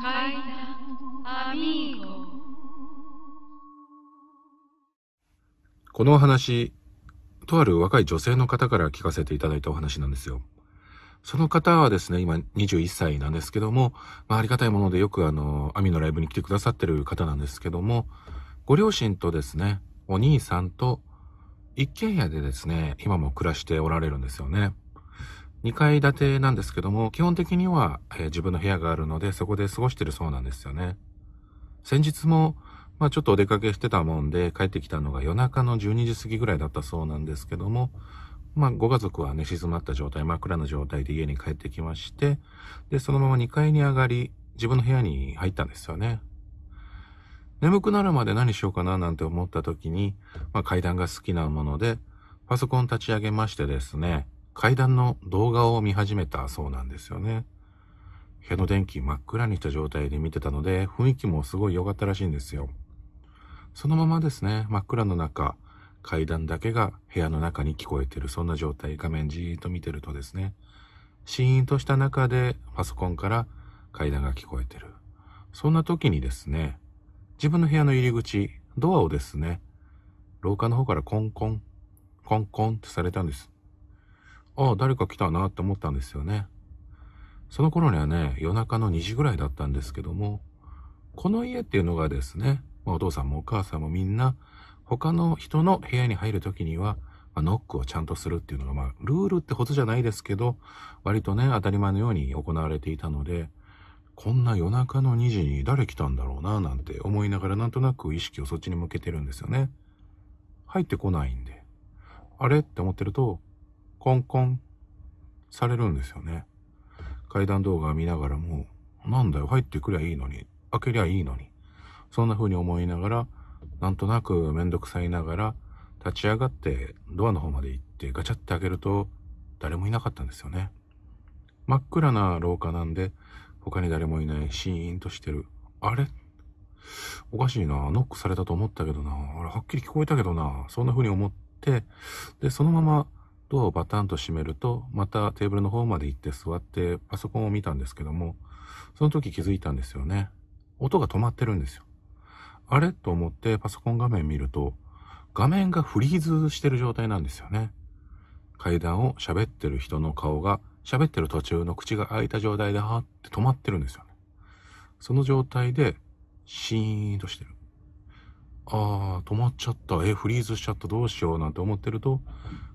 階段アミーゴこのお話とある若い女性の方から聞かせていただいたお話なんですよその方はですね、今21歳なんですけども、まあ、ありがたいものでよくあの、アミのライブに来てくださってる方なんですけども、ご両親とですね、お兄さんと一軒家でですね、今も暮らしておられるんですよね。2階建てなんですけども、基本的には、えー、自分の部屋があるので、そこで過ごしてるそうなんですよね。先日も、まあちょっとお出かけしてたもんで、帰ってきたのが夜中の12時過ぎぐらいだったそうなんですけども、まあご家族は寝、静まった状態、真っ暗な状態で家に帰ってきまして、で、そのまま2階に上がり、自分の部屋に入ったんですよね。眠くなるまで何しようかななんて思った時に、まあ階段が好きなもので、パソコン立ち上げましてですね、階段の動画を見始めたそうなんですよね。部屋の電気真っ暗にした状態で見てたので、雰囲気もすごい良かったらしいんですよ。そのままですね、真っ暗の中、階段だけが部屋の中に聞こえてる、そんな状態、画面じーっと見てるとですね、シーンとした中でパソコンから階段が聞こえてる。そんな時にですね、自分の部屋の入り口、ドアをですね、廊下の方からコンコン、コンコンってされたんです。ああ、誰か来たなって思ったんですよね。その頃にはね、夜中の2時ぐらいだったんですけども、この家っていうのがですね、まあ、お父さんもお母さんもみんな、他の人の部屋に入るときには、まあ、ノックをちゃんとするっていうのが、まあ、ルールってほどじゃないですけど、割とね、当たり前のように行われていたので、こんな夜中の2時に誰来たんだろうな、なんて思いながら、なんとなく意識をそっちに向けてるんですよね。入ってこないんで、あれって思ってると、コンコンされるんですよね。階段動画見ながらも、なんだよ、入ってくりゃいいのに、開けりゃいいのに。そんな風に思いながら、なんとなくめんどくさいながら、立ち上がってドアの方まで行ってガチャって開けると、誰もいなかったんですよね。真っ暗な廊下なんで、他に誰もいない、シーンとしてる。あれおかしいな。ノックされたと思ったけどな。あれ、はっきり聞こえたけどな。そんな風に思って、で、そのままドアをバタンと閉めると、またテーブルの方まで行って座ってパソコンを見たんですけども、その時気づいたんですよね。音が止まってるんですよ。あれと思ってパソコン画面見ると、画面がフリーズしてる状態なんですよね。階段を喋ってる人の顔が、喋ってる途中の口が開いた状態ではーって止まってるんですよね。その状態で、シーンとしてる。あー、止まっちゃった。え、フリーズしちゃった。どうしようなんて思ってると、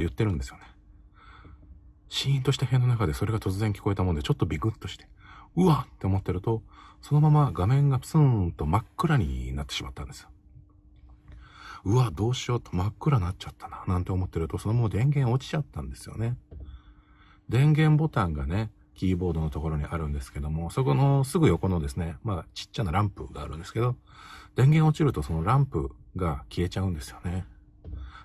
言ってるんですよね。シーンとした部屋の中でそれが突然聞こえたもんで、ちょっとビクッとして、うわって思ってると、そのまま画面がプスンと真っ暗になってしまったんですよ。うわ、どうしようと真っ暗になっちゃったな、なんて思ってると、そのまま電源落ちちゃったんですよね。電源ボタンがね、キーボードのところにあるんですけども、そこのすぐ横のですね、まあちっちゃなランプがあるんですけど、電源落ちるとそのランプが消えちゃうんですよね。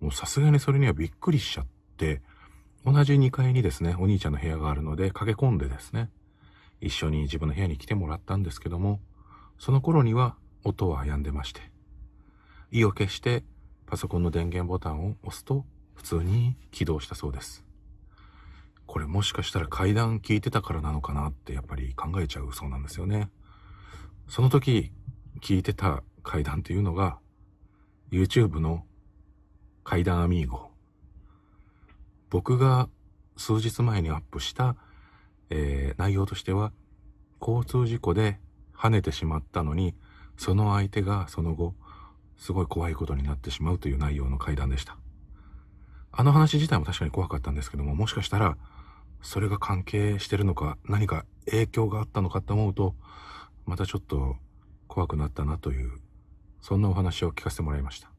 もうさすがにそれにはびっくりしちゃって、同じ2階にですね、お兄ちゃんの部屋があるので駆け込んでですね、一緒に自分の部屋に来てもらったんですけども、その頃には音は止んでまして、意を決してパソコンの電源ボタンを押すと普通に起動したそうです。これもしかしたら階段聞いてたからなのかなってやっぱり考えちゃうそうなんですよね。その時聞いてた階段っていうのが YouTube の階段アミーゴ。僕が数日前にアップした、えー、内容としては、交通事故で跳ねてしまったのに、その相手がその後、すごい怖いことになってしまうという内容の会談でした。あの話自体も確かに怖かったんですけども、もしかしたら、それが関係してるのか、何か影響があったのかと思うと、またちょっと怖くなったなという、そんなお話を聞かせてもらいました。